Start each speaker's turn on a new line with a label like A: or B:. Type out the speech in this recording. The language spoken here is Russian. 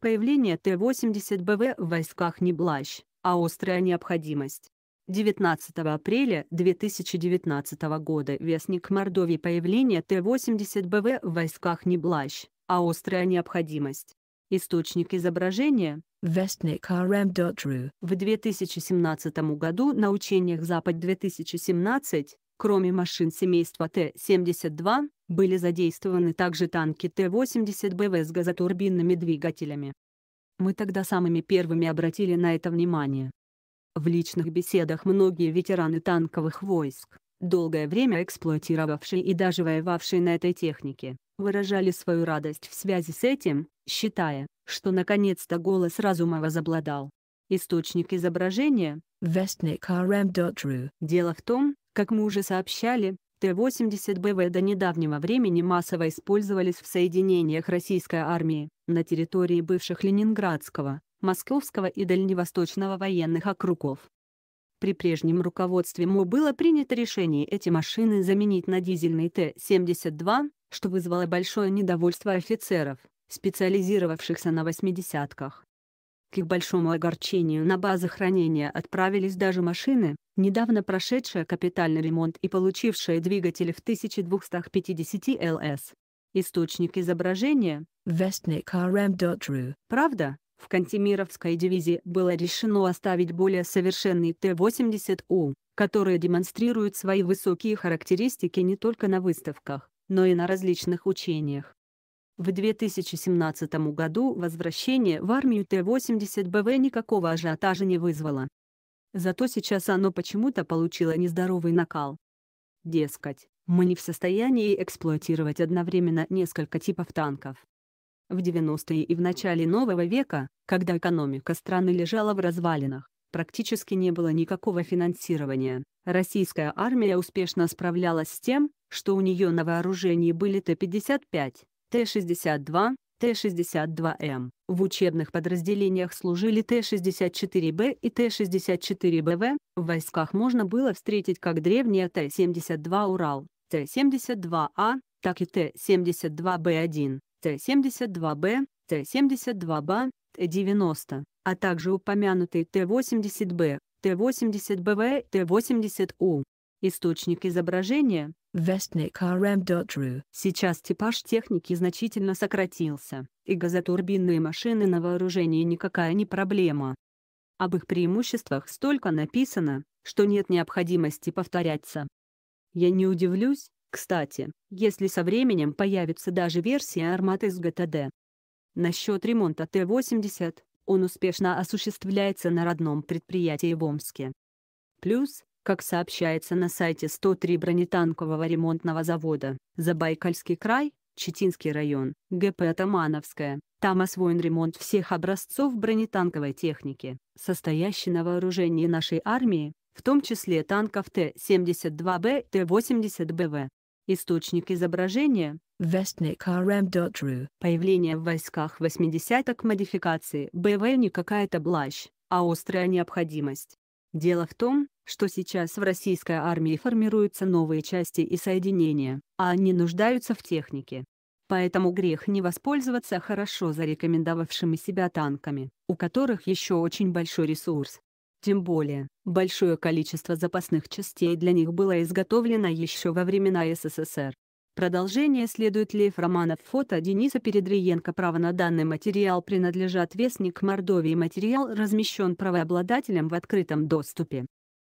A: Появление Т-80БВ в войсках не блащ, а острая необходимость. 19 апреля 2019 года Вестник Мордовии появление Т-80БВ в войсках не блащ, а острая необходимость. Источник изображения
B: – vestnikrm.ru. Эм в
A: 2017 году на учениях «Запад-2017», кроме машин семейства Т-72, были задействованы также танки Т-80 БВ с газотурбинными двигателями. Мы тогда самыми первыми обратили на это внимание. В личных беседах многие ветераны танковых войск, долгое время эксплуатировавшие и даже воевавшие на этой технике, выражали свою радость в связи с этим, считая, что наконец-то голос разума возобладал. Источник изображения
B: – Vestnik
A: Дело в том, как мы уже сообщали, Т-80БВ до недавнего времени массово использовались в соединениях российской армии на территории бывших Ленинградского, Московского и Дальневосточного военных округов. При прежнем руководстве МО было принято решение эти машины заменить на дизельный Т-72, что вызвало большое недовольство офицеров, специализировавшихся на восьмидесятках. К их большому огорчению на базы хранения отправились даже машины, недавно прошедшая капитальный ремонт и получившая двигатель в 1250 ЛС. Источник изображения
B: vestnik.rm.ru. Эм
A: Правда, в Кантемировской дивизии было решено оставить более совершенный Т-80У, который демонстрирует свои высокие характеристики не только на выставках, но и на различных учениях. В 2017 году возвращение в армию Т-80БВ никакого ажиотажа не вызвало. Зато сейчас оно почему-то получило нездоровый накал. Дескать, мы не в состоянии эксплуатировать одновременно несколько типов танков. В 90-е и в начале нового века, когда экономика страны лежала в развалинах, практически не было никакого финансирования, российская армия успешно справлялась с тем, что у нее на вооружении были Т-55, Т-62, Т-62М. В учебных подразделениях служили Т-64Б и Т-64БВ, в войсках можно было встретить как древние Т-72 «Урал», Т-72А, а, так и Т-72Б1, Т-72Б, Т-72Б, ба т 90 а также упомянутые Т-80Б, Т-80БВ, Т-80У. Источник изображения
B: vestnikrm.ru.
A: Сейчас типаж техники значительно сократился, и газотурбинные машины на вооружении никакая не проблема. Об их преимуществах столько написано, что нет необходимости повторяться. Я не удивлюсь, кстати, если со временем появится даже версия армат из ГТД. Насчет ремонта Т-80, он успешно осуществляется на родном предприятии в Омске. Плюс, как сообщается на сайте 103 бронетанкового ремонтного завода, Забайкальский край, Читинский район, ГП Атамановская, там освоен ремонт всех образцов бронетанковой техники, состоящей на вооружении нашей армии, в том числе танков Т-72Б, Т-80БВ. Источник изображения –
B: vestnikrm.ru.
A: Эм Появление в войсках 80-ок модификации БВ не какая-то блажь, а острая необходимость. Дело в том, что сейчас в российской армии формируются новые части и соединения, а они нуждаются в технике. Поэтому грех не воспользоваться хорошо зарекомендовавшими себя танками, у которых еще очень большой ресурс. Тем более, большое количество запасных частей для них было изготовлено еще во времена СССР. Продолжение следует Лев Романов. Фото Дениса Передриенко. Право на данный материал принадлежат Вестник Мордовии. Материал размещен правообладателем в открытом доступе.